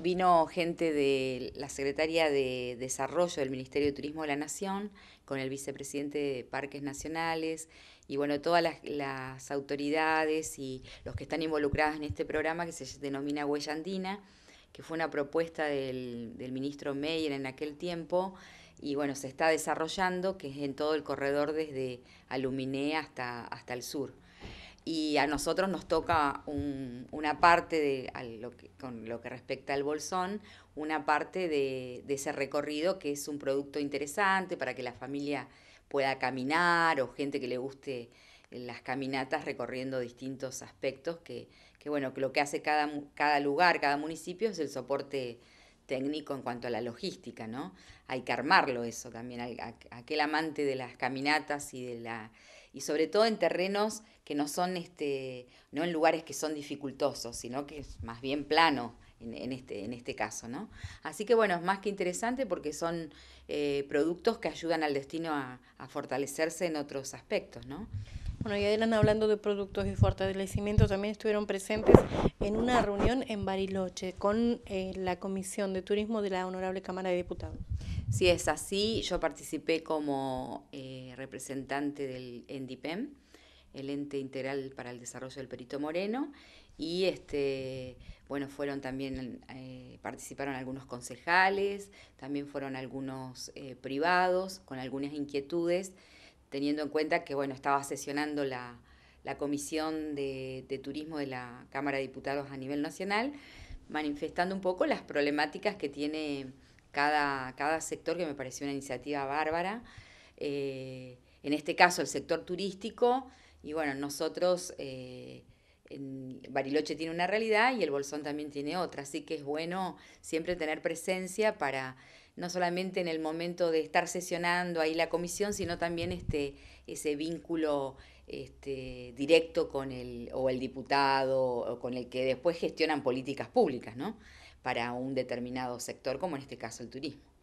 vino gente de la Secretaría de Desarrollo del Ministerio de Turismo de la Nación, con el vicepresidente de Parques Nacionales, y bueno, todas las, autoridades y los que están involucradas en este programa que se denomina Huella Andina, que fue una propuesta del, del ministro Meyer en aquel tiempo, y bueno, se está desarrollando, que es en todo el corredor desde Aluminé hasta el sur y a nosotros nos toca una parte de, lo que, con lo que respecta al bolsón, una parte de, ese recorrido que es un producto interesante para que la familia pueda caminar o gente que le guste las caminatas recorriendo distintos aspectos que, bueno, que lo que hace cada, cada lugar, cada municipio es el soporte técnico en cuanto a la logística, ¿no? Hay que armarlo eso también, a aquel amante de las caminatas y de la y sobre todo en terrenos que no son, este, no en lugares que son dificultosos, sino que es más bien plano. En, este, este, caso, ¿no? Así que bueno, es más que interesante porque son eh, productos que ayudan al destino a, fortalecerse en otros aspectos, ¿no? Bueno, y adelante hablando de productos de fortalecimiento, también estuvieron presentes en una reunión en Bariloche con eh, la Comisión de Turismo de la Honorable Cámara de Diputados. Si es así, yo participé como eh, representante del ENDIPEM el ente integral para el desarrollo del Perito Moreno y este bueno fueron también eh, participaron algunos concejales también fueron algunos eh, privados con algunas inquietudes teniendo en cuenta que bueno estaba sesionando la, comisión de, turismo de la Cámara de Diputados a nivel nacional manifestando un poco las problemáticas que tiene cada, sector que me pareció una iniciativa bárbara eh, en este caso el sector turístico y bueno, nosotros, eh, en Bariloche tiene una realidad y el Bolsón también tiene otra, así que es bueno siempre tener presencia para no solamente en el momento de estar sesionando ahí la comisión, sino también este, ese vínculo este, directo con el, o el diputado o con el que después gestionan políticas públicas, ¿no? Para un determinado sector, como en este caso el turismo.